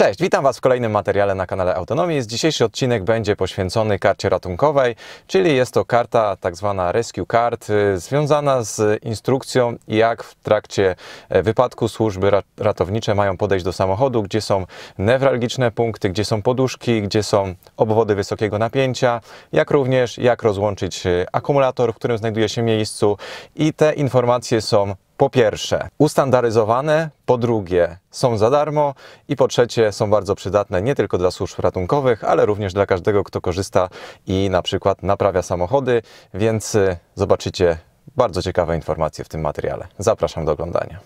Cześć, witam Was w kolejnym materiale na kanale Autonomii. Dzisiejszy odcinek będzie poświęcony karcie ratunkowej, czyli jest to karta tak zwana Rescue Card, y, związana z instrukcją, jak w trakcie e, wypadku służby ratownicze mają podejść do samochodu, gdzie są newralgiczne punkty, gdzie są poduszki, gdzie są obwody wysokiego napięcia, jak również jak rozłączyć y, akumulator, w którym znajduje się miejscu i te informacje są po pierwsze ustandaryzowane, po drugie są za darmo i po trzecie są bardzo przydatne nie tylko dla służb ratunkowych, ale również dla każdego, kto korzysta i na przykład naprawia samochody, więc y, zobaczycie bardzo ciekawe informacje w tym materiale. Zapraszam do oglądania.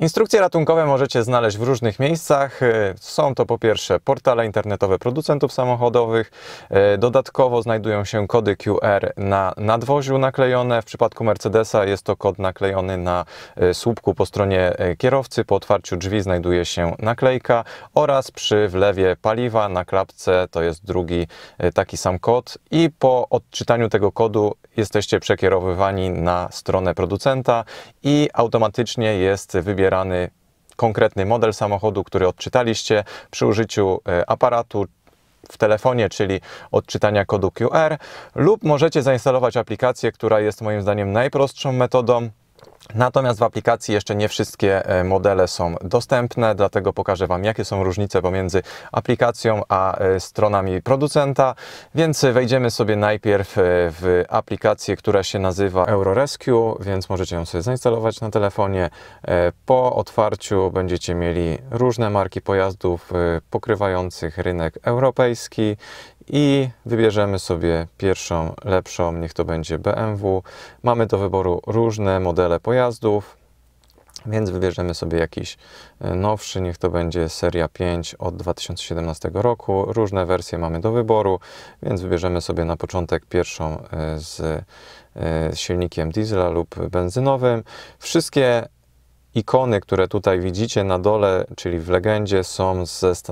Instrukcje ratunkowe możecie znaleźć w różnych miejscach. E, są to po pierwsze portale internetowe producentów samochodowych, e, dodatkowo znajdują się kody QR na nadwoziu naklejone. W przypadku Mercedesa jest to kod naklejony na e, słupku po stronie kierowcy. Po otwarciu drzwi znajduje się naklejka oraz przy wlewie paliwa na klapce to jest drugi taki sam kod i po odczytaniu tego kodu jesteście przekierowywani na stronę producenta i automatycznie jest wybierany wybierany konkretny model samochodu, który odczytaliście przy użyciu e, aparatu w telefonie, czyli odczytania kodu QR, lub możecie zainstalować aplikację, która jest moim zdaniem najprostszą metodą Natomiast w aplikacji jeszcze nie wszystkie e, modele są dostępne, dlatego pokażę Wam, jakie są różnice pomiędzy aplikacją a e, stronami producenta. Więc wejdziemy sobie najpierw e, w aplikację, która się nazywa Eurorescue, więc możecie ją sobie zainstalować na telefonie. Po otwarciu będziecie mieli różne marki pojazdów pokrywających rynek europejski i wybierzemy sobie pierwszą, lepszą, niech to będzie BMW. Mamy do wyboru różne modele pojazdów, więc wybierzemy sobie jakiś e, nowszy, niech to będzie seria 5 od 2017 roku. Różne wersje mamy do wyboru, więc wybierzemy sobie na początek pierwszą e, e, z silnikiem diesla lub benzynowym. Wszystkie ikony, które tutaj widzicie na dole, czyli w legendzie, są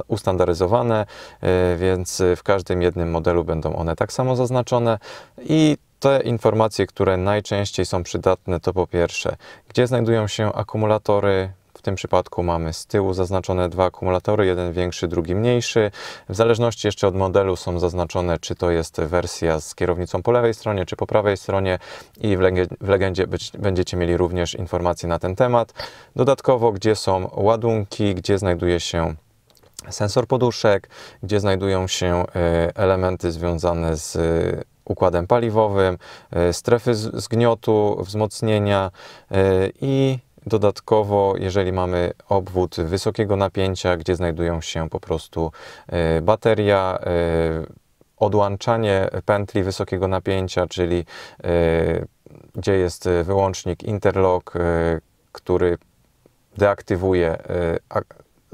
ustandaryzowane, y, więc w każdym jednym modelu będą one tak samo zaznaczone i te informacje, które najczęściej są przydatne, to po pierwsze, gdzie znajdują się akumulatory, tym przypadku mamy z tyłu zaznaczone dwa akumulatory, jeden większy, drugi mniejszy. W zależności jeszcze od modelu są zaznaczone, czy to jest wersja z kierownicą po lewej stronie, czy po prawej stronie i w, leg w legendzie być, będziecie mieli również informacje na ten temat. Dodatkowo, gdzie są ładunki, gdzie znajduje się sensor poduszek, gdzie znajdują się e, elementy związane z e, układem paliwowym, e, strefy zgniotu, wzmocnienia i Dodatkowo, jeżeli mamy obwód wysokiego napięcia, gdzie znajdują się po prostu e, bateria, e, odłączanie pętli wysokiego napięcia, czyli e, gdzie jest wyłącznik interlock, który deaktywuje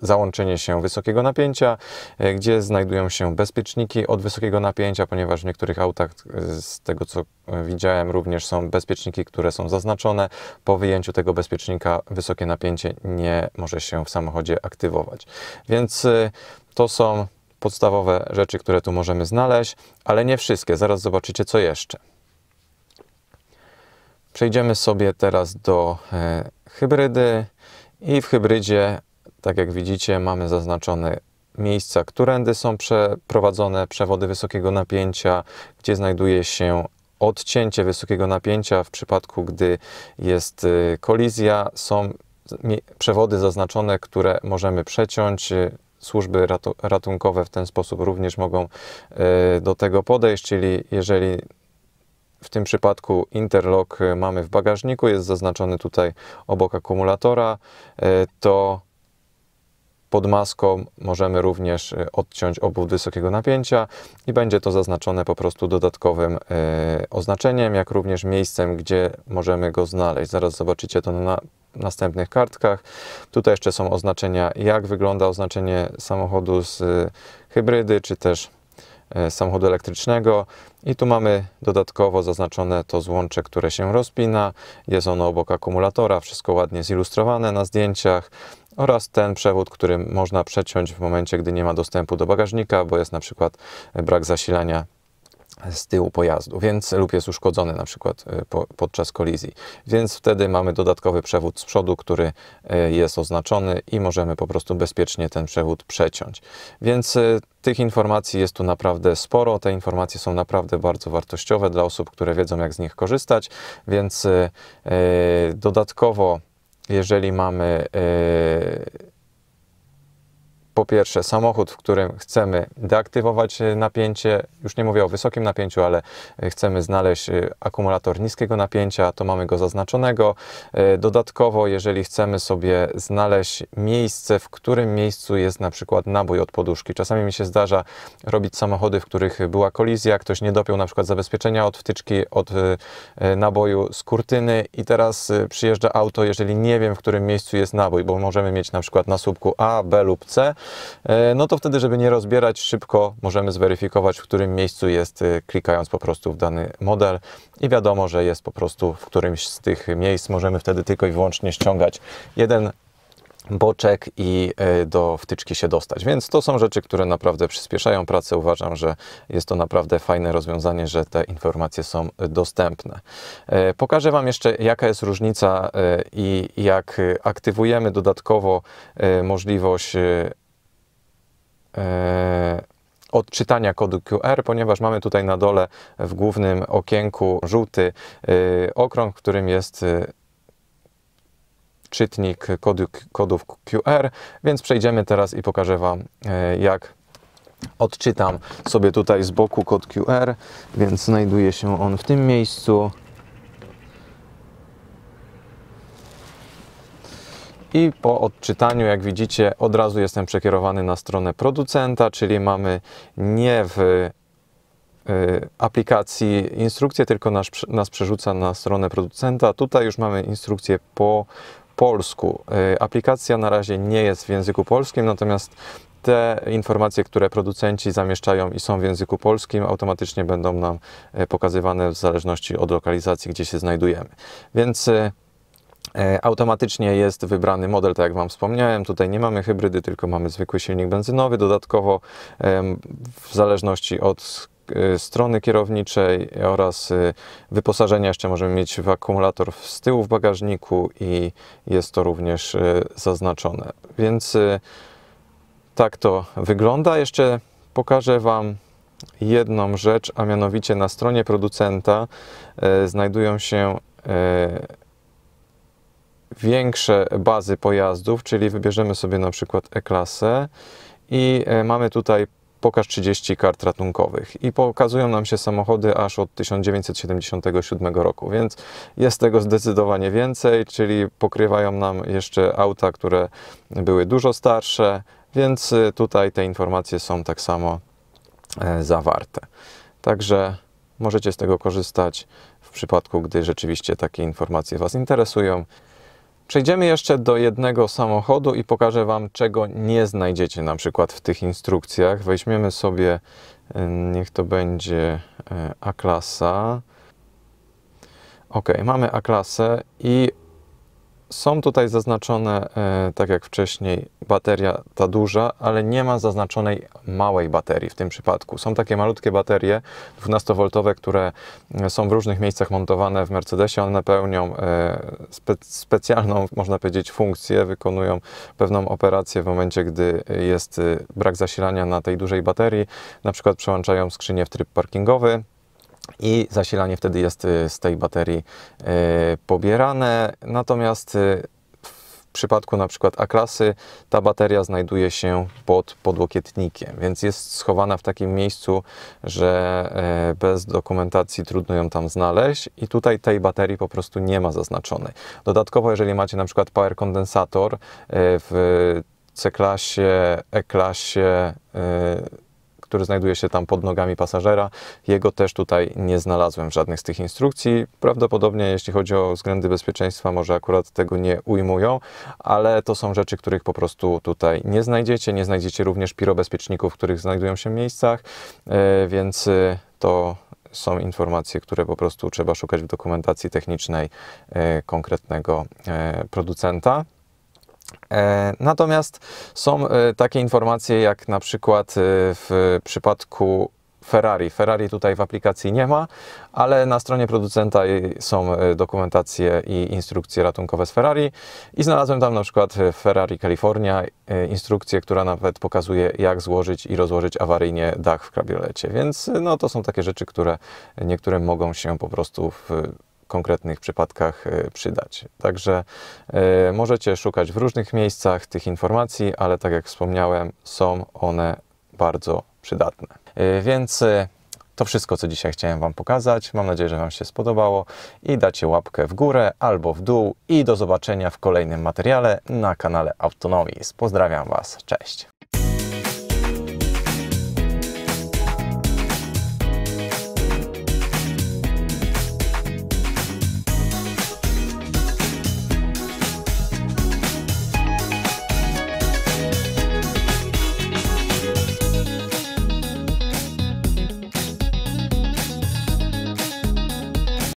załączenie się wysokiego napięcia, e, gdzie znajdują się bezpieczniki od wysokiego napięcia, ponieważ w niektórych autach, e, z tego co e, widziałem, również są bezpieczniki, które są zaznaczone. Po wyjęciu tego bezpiecznika wysokie napięcie nie może się w samochodzie aktywować. Więc to są podstawowe rzeczy, które tu możemy znaleźć, ale nie wszystkie. Zaraz zobaczycie, co jeszcze. Przejdziemy sobie teraz do hybrydy i w hybrydzie tak jak widzicie, mamy zaznaczone miejsca, którędy są przeprowadzone przewody wysokiego napięcia, gdzie znajduje się odcięcie wysokiego napięcia w przypadku, gdy jest y, kolizja, są przewody zaznaczone, które możemy przeciąć. Służby ratunkowe w ten sposób również mogą y, do tego podejść, czyli jeżeli w tym przypadku interlock y, mamy w bagażniku, jest zaznaczony tutaj obok akumulatora, to pod maską możemy również e, odciąć obwód wysokiego napięcia i będzie to zaznaczone po prostu dodatkowym e, oznaczeniem, jak również miejscem, gdzie możemy go znaleźć. Zaraz zobaczycie to na następnych kartkach. Tutaj jeszcze są oznaczenia, jak wygląda oznaczenie samochodu z e, hybrydy, czy też samochodu elektrycznego i tu mamy dodatkowo zaznaczone to złącze, które się rozpina. Jest ono obok akumulatora, wszystko ładnie zilustrowane na zdjęciach oraz ten przewód, który można przeciąć w momencie, gdy nie ma dostępu do bagażnika, bo jest na przykład e, brak zasilania z tyłu pojazdu, więc lub jest uszkodzony na przykład e, po, podczas kolizji. Więc wtedy mamy dodatkowy przewód z przodu, który e, jest oznaczony i możemy po prostu bezpiecznie ten przewód przeciąć. Więc tych informacji jest tu naprawdę sporo. Te informacje są naprawdę bardzo wartościowe dla osób, które wiedzą jak z nich korzystać, więc dodatkowo jeżeli mamy y, po pierwsze samochód, w którym chcemy deaktywować y, napięcie, już nie mówię o wysokim napięciu, ale y, chcemy znaleźć y, akumulator niskiego napięcia, to mamy go zaznaczonego. Dodatkowo, jeżeli chcemy sobie znaleźć miejsce, w którym miejscu jest na przykład nabój od poduszki. Czasami mi się zdarza robić samochody, w których była kolizja, ktoś nie dopiął na przykład zabezpieczenia od wtyczki, od naboju z kurtyny i teraz przyjeżdża auto, jeżeli nie wiem, w którym miejscu jest nabój, bo możemy mieć na przykład na słupku A, B lub C, E, no to wtedy, żeby nie rozbierać, szybko możemy zweryfikować, w którym miejscu jest, e, klikając po prostu w dany model i wiadomo, że jest po prostu w którymś z tych miejsc. Możemy wtedy tylko i wyłącznie ściągać jeden boczek i e, do wtyczki się dostać. Więc to są rzeczy, które naprawdę przyspieszają pracę. Uważam, że jest to naprawdę fajne rozwiązanie, że te informacje są dostępne. Pokażę Wam jeszcze, jaka jest różnica i jak aktywujemy dodatkowo możliwość E, odczytania kodu QR, ponieważ mamy tutaj na dole w głównym okienku żółty e, okrąg, w którym jest e, czytnik kodu, kodów QR, więc przejdziemy teraz i pokażę Wam jak odczytam sobie tutaj z boku kod QR, więc znajduje się on w tym miejscu. i po odczytaniu, jak widzicie, od razu jestem przekierowany na stronę producenta, czyli mamy nie w y, aplikacji instrukcję, tylko nas, nas przerzuca na stronę producenta. Tutaj już mamy instrukcję po polsku. Y, aplikacja na razie nie jest w języku polskim, natomiast te informacje, które producenci zamieszczają i są w języku polskim, automatycznie będą nam y, pokazywane w zależności od lokalizacji, gdzie się znajdujemy. Więc E, automatycznie jest wybrany model, tak jak Wam wspomniałem. Tutaj nie mamy hybrydy, tylko mamy zwykły silnik benzynowy. Dodatkowo, w zależności od e, strony kierowniczej oraz e, wyposażenia jeszcze możemy mieć w akumulator z tyłu w bagażniku i jest to również zaznaczone. Więc tak to wygląda. Jeszcze pokażę Wam jedną rzecz, a mianowicie na stronie producenta znajdują się większe bazy pojazdów, czyli wybierzemy sobie na przykład E-klasę i e, mamy tutaj pokaż 30 kart ratunkowych i pokazują nam się samochody aż od 1977 roku, więc jest tego zdecydowanie więcej, czyli pokrywają nam jeszcze auta, które były dużo starsze, więc e, tutaj te informacje są tak samo e, zawarte. Także możecie z tego korzystać w przypadku, gdy rzeczywiście takie informacje Was interesują. Przejdziemy jeszcze do jednego samochodu i pokażę Wam, czego nie znajdziecie na przykład w tych instrukcjach. Weźmiemy sobie, y, niech to będzie y, A-klasa. Ok, mamy A-klasę i są tutaj zaznaczone, e, tak jak wcześniej, bateria ta duża, ale nie ma zaznaczonej małej baterii w tym przypadku. Są takie malutkie baterie 12V, które e, są w różnych miejscach montowane w Mercedesie. One pełnią e, spe specjalną, można powiedzieć, funkcję, wykonują pewną operację w momencie, gdy jest brak zasilania na tej dużej baterii. Na przykład przełączają skrzynię w tryb parkingowy, i zasilanie wtedy jest y, z tej baterii y, pobierane. Natomiast y, w przypadku na przykład A-klasy ta bateria znajduje się pod podłokietnikiem, więc jest schowana w takim miejscu, że e, bez dokumentacji trudno ją tam znaleźć i tutaj tej baterii po prostu nie ma zaznaczonej. Dodatkowo, jeżeli macie na przykład power kondensator e, w C-klasie, E-klasie, e, który znajduje się tam pod nogami pasażera. Jego też tutaj nie znalazłem w żadnych z tych instrukcji. Prawdopodobnie jeśli chodzi o względy bezpieczeństwa, może akurat tego nie ujmują, ale to są rzeczy, których po prostu tutaj nie znajdziecie. Nie znajdziecie również pirobezpieczników, w których znajdują się w miejscach, e, więc e, to są informacje, które po prostu trzeba szukać w dokumentacji technicznej e, konkretnego producenta. E, natomiast są e, takie informacje, jak na przykład e, w przypadku Ferrari. Ferrari tutaj w aplikacji nie ma, ale na stronie producenta są dokumentacje i instrukcje ratunkowe z Ferrari i znalazłem tam na przykład Ferrari Kalifornia instrukcję, która nawet pokazuje jak złożyć i rozłożyć awaryjnie dach w kabriolecie, więc no to są takie rzeczy, które niektórym mogą się po prostu w konkretnych przypadkach e, przydać. Także e, możecie szukać w różnych miejscach tych informacji, ale tak jak wspomniałem, są one bardzo przydatne. E, więc to wszystko, co dzisiaj chciałem Wam pokazać. Mam nadzieję, że Wam się spodobało i dacie łapkę w górę albo w dół i do zobaczenia w kolejnym materiale na kanale Autonomii. Pozdrawiam Was, cześć!